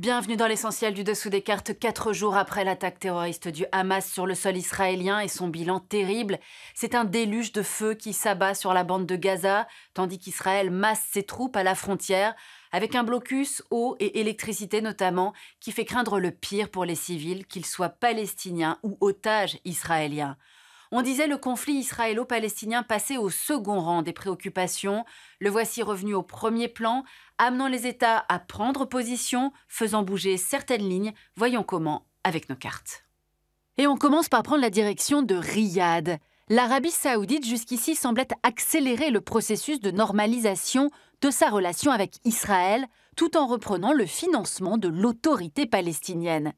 Bienvenue dans l'essentiel du dessous des cartes, quatre jours après l'attaque terroriste du Hamas sur le sol israélien et son bilan terrible. C'est un déluge de feu qui s'abat sur la bande de Gaza, tandis qu'Israël masse ses troupes à la frontière, avec un blocus eau et électricité notamment, qui fait craindre le pire pour les civils, qu'ils soient palestiniens ou otages israéliens. On disait le conflit israélo-palestinien passait au second rang des préoccupations, le voici revenu au premier plan, amenant les États à prendre position, faisant bouger certaines lignes, voyons comment, avec nos cartes. Et on commence par prendre la direction de Riyad. L'Arabie saoudite jusqu'ici semblait accélérer le processus de normalisation de sa relation avec Israël, tout en reprenant le financement de l'autorité palestinienne.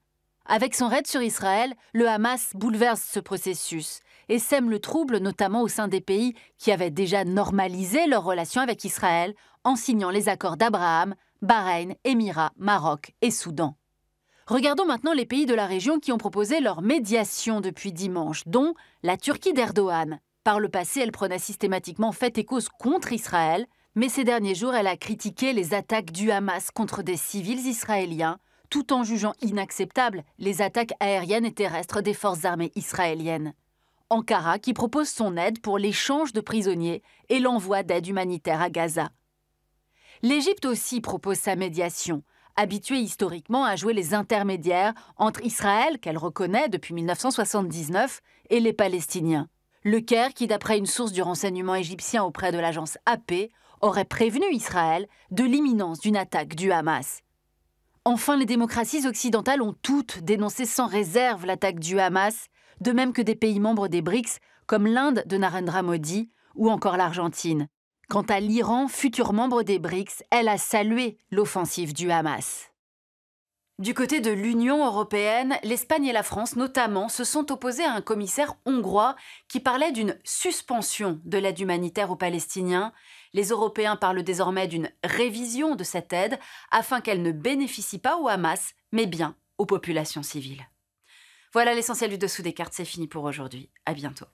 Avec son raid sur Israël, le Hamas bouleverse ce processus et sème le trouble notamment au sein des pays qui avaient déjà normalisé leurs relations avec Israël en signant les accords d'Abraham, Bahreïn, Émirats, Maroc et Soudan. Regardons maintenant les pays de la région qui ont proposé leur médiation depuis dimanche, dont la Turquie d'Erdogan. Par le passé, elle prenait systématiquement fait et cause contre Israël, mais ces derniers jours, elle a critiqué les attaques du Hamas contre des civils israéliens tout en jugeant inacceptables les attaques aériennes et terrestres des forces armées israéliennes. Ankara qui propose son aide pour l'échange de prisonniers et l'envoi d'aide humanitaire à Gaza. L'Égypte aussi propose sa médiation, habituée historiquement à jouer les intermédiaires entre Israël, qu'elle reconnaît depuis 1979, et les Palestiniens. Le Caire, qui d'après une source du renseignement égyptien auprès de l'agence AP, aurait prévenu Israël de l'imminence d'une attaque du Hamas. Enfin, les démocraties occidentales ont toutes dénoncé sans réserve l'attaque du Hamas, de même que des pays membres des BRICS, comme l'Inde de Narendra Modi ou encore l'Argentine. Quant à l'Iran, futur membre des BRICS, elle a salué l'offensive du Hamas. Du côté de l'Union européenne, l'Espagne et la France notamment se sont opposés à un commissaire hongrois qui parlait d'une suspension de l'aide humanitaire aux Palestiniens. Les Européens parlent désormais d'une révision de cette aide afin qu'elle ne bénéficie pas au Hamas, mais bien aux populations civiles. Voilà l'essentiel du dessous des cartes, c'est fini pour aujourd'hui. À bientôt.